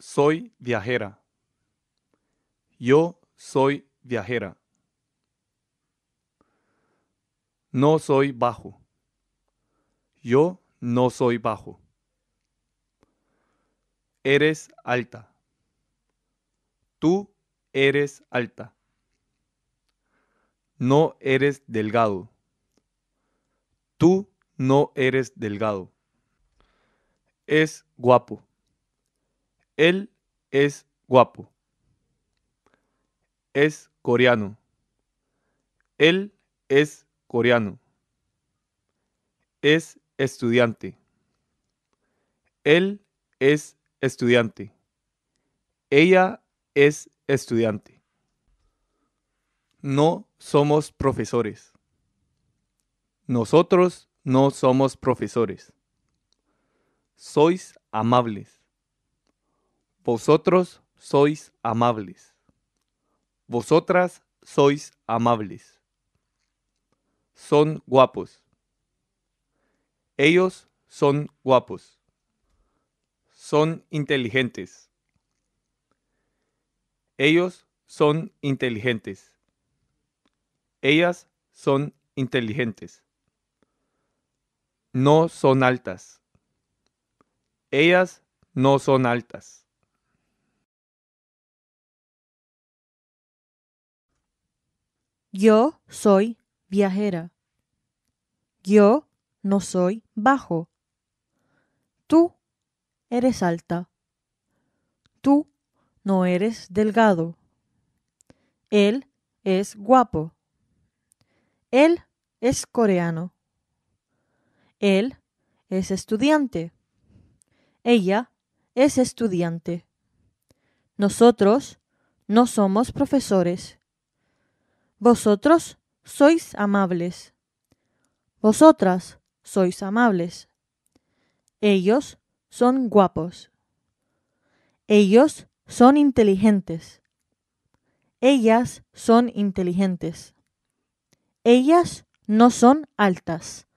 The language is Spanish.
soy viajera. Yo soy viajera. No soy bajo. Yo no soy bajo. Eres alta. Tú eres alta. No eres delgado. Tú no eres delgado. Es guapo. Él es guapo. Es coreano. Él es coreano. Es estudiante. Él es estudiante. Ella es estudiante. No somos profesores. Nosotros no somos profesores. Sois amables. Vosotros sois amables. Vosotras sois amables. Son guapos. Ellos son guapos. Son inteligentes. Ellos son inteligentes. Ellas son inteligentes. No son altas. Ellas no son altas. Yo soy viajera. Yo no soy bajo. Tú eres alta. Tú no eres delgado. Él es guapo. Él es coreano. Él es estudiante. Ella es estudiante. Nosotros no somos profesores. Vosotros sois amables. Vosotras sois amables. Ellos son guapos. Ellos son inteligentes. Ellas son inteligentes. Ellas no son altas.